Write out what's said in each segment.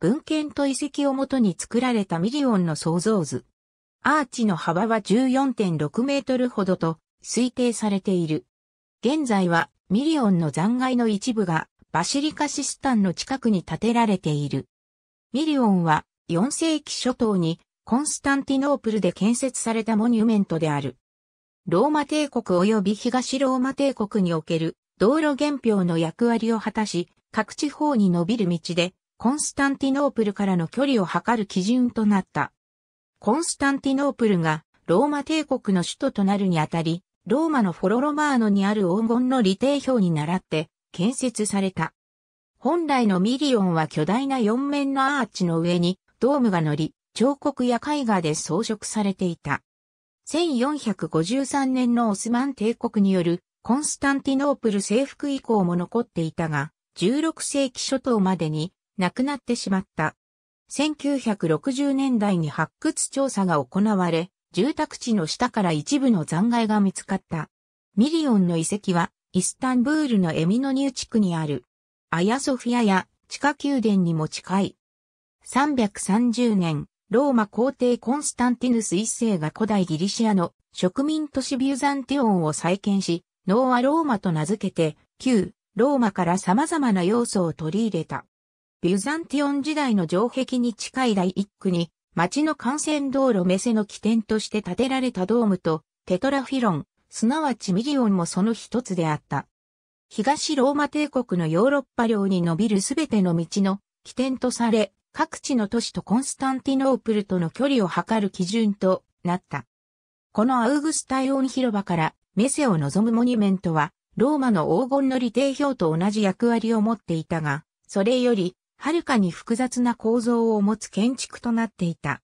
文献と遺跡をもとに作られたミリオンの創造図。アーチの幅は14.6メートルほどと推定されている。現在はミリオンの残骸の一部がバシリカシスタンの近くに建てられている。ミリオンは4世紀初頭にコンスタンティノープルで建設されたモニュメントである。ローマ帝国及び東ローマ帝国における道路原表の役割を果たし、各地方に伸びる道でコンスタンティノープルからの距離を測る基準となった。コンスタンティノープルがローマ帝国の首都となるにあたり、ローマのフォロロマーノにある黄金の理定表に倣って建設された。本来のミリオンは巨大な四面のアーチの上にドームが乗り、彫刻や絵画で装飾されていた。1453年のオスマン帝国によるコンスタンティノープル征服以降も残っていたが、16世紀初頭までに亡くなってしまった。1960年代に発掘調査が行われ、住宅地の下から一部の残骸が見つかった。ミリオンの遺跡は、イスタンブールのエミノニュー地区にある、アヤソフィアや地下宮殿にも近い。330年、ローマ皇帝コンスタンティヌス一世が古代ギリシアの植民都市ビューザンティオンを再建し、ノーアローマと名付けて、旧ローマから様々な要素を取り入れた。ビュザンティオン時代の城壁に近い第一区に、町の幹線道路メセの起点として建てられたドームと、テトラフィロン、すなわちミリオンもその一つであった。東ローマ帝国のヨーロッパ領に伸びるすべての道の起点とされ、各地の都市とコンスタンティノープルとの距離を測る基準となった。このアウグスタイオン広場からメセを望むモニュメントは、ローマの黄金の利定表と同じ役割を持っていたが、それよりはるかに複雑な構造を持つ建築となっていた。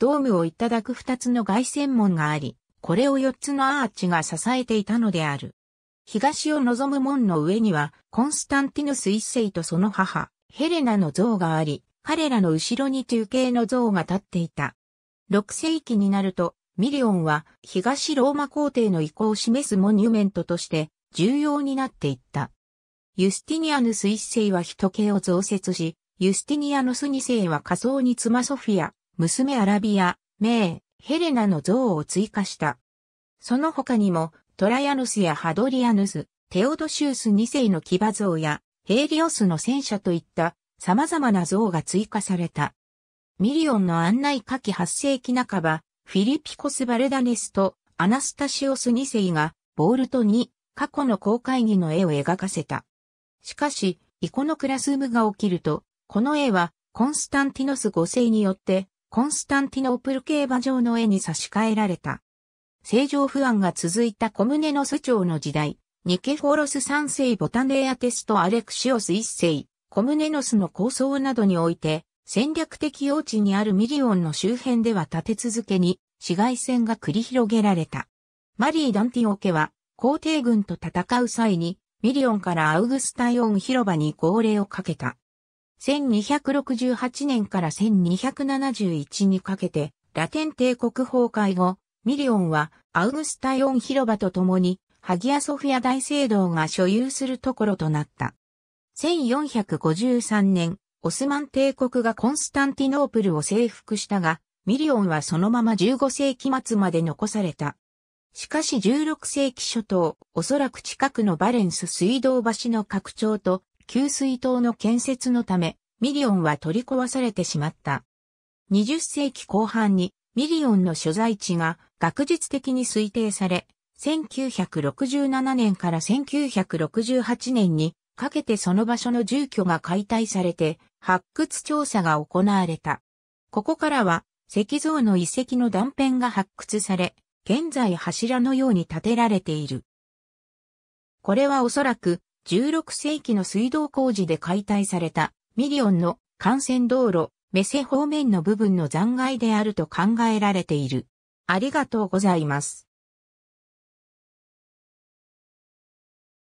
ドームをいただく二つの外線門があり、これを四つのアーチが支えていたのである。東を望む門の上には、コンスタンティヌス一世とその母、ヘレナの像があり、彼らの後ろに中継の像が立っていた。6世紀になると、ミリオンは東ローマ皇帝の意向を示すモニュメントとして重要になっていった。ユスティニアヌス一世は人形を増設し、ユスティニアノス2世は仮想に妻ソフィア、娘アラビア、メイ、ヘレナの像を追加した。その他にも、トラヤヌスやハドリアヌス、テオドシウス2世の騎馬像や、ヘイリオスの戦車といった様々な像が追加された。ミリオンの案内下記8世紀半ば、フィリピコス・バルダネスとアナスタシオス2世が、ボールトに過去の公会議の絵を描かせた。しかし、イコノクラスムが起きると、この絵はコンスタンティノス5世によってコンスタンティノープル競馬場の絵に差し替えられた。正常不安が続いたコムネノス朝の時代、ニケフォロス3世ボタネアテストアレクシオス1世、コムネノスの構想などにおいて、戦略的用地にあるミリオンの周辺では立て続けに市街戦が繰り広げられた。マリー・ダンティオ家は皇帝軍と戦う際にミリオンからアウグスタイオン広場に号令をかけた。1268年から1271にかけて、ラテン帝国崩壊後、ミリオンはアウグスタイオン広場と共に、ハギアソフィア大聖堂が所有するところとなった。1453年、オスマン帝国がコンスタンティノープルを征服したが、ミリオンはそのまま15世紀末まで残された。しかし16世紀初頭、おそらく近くのバレンス水道橋の拡張と給水塔の建設のため、ミリオンは取り壊されてしまった。20世紀後半にミリオンの所在地が学術的に推定され、1967年から1968年にかけてその場所の住居が解体されて発掘調査が行われた。ここからは石像の遺跡の断片が発掘され、現在柱のように建てられている。これはおそらく16世紀の水道工事で解体されたミリオンの幹線道路、メセ方面の部分の残骸であると考えられている。ありがとうございます。